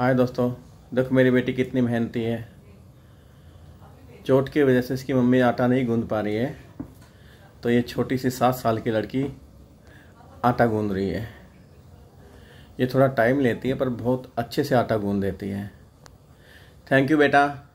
हाय दोस्तों देखो मेरी बेटी कितनी मेहनती है चोट की वजह से इसकी मम्मी आटा नहीं गूंद पा रही है तो ये छोटी सी सात साल की लड़की आटा गूंद रही है ये थोड़ा टाइम लेती है पर बहुत अच्छे से आटा गूंद देती है थैंक यू बेटा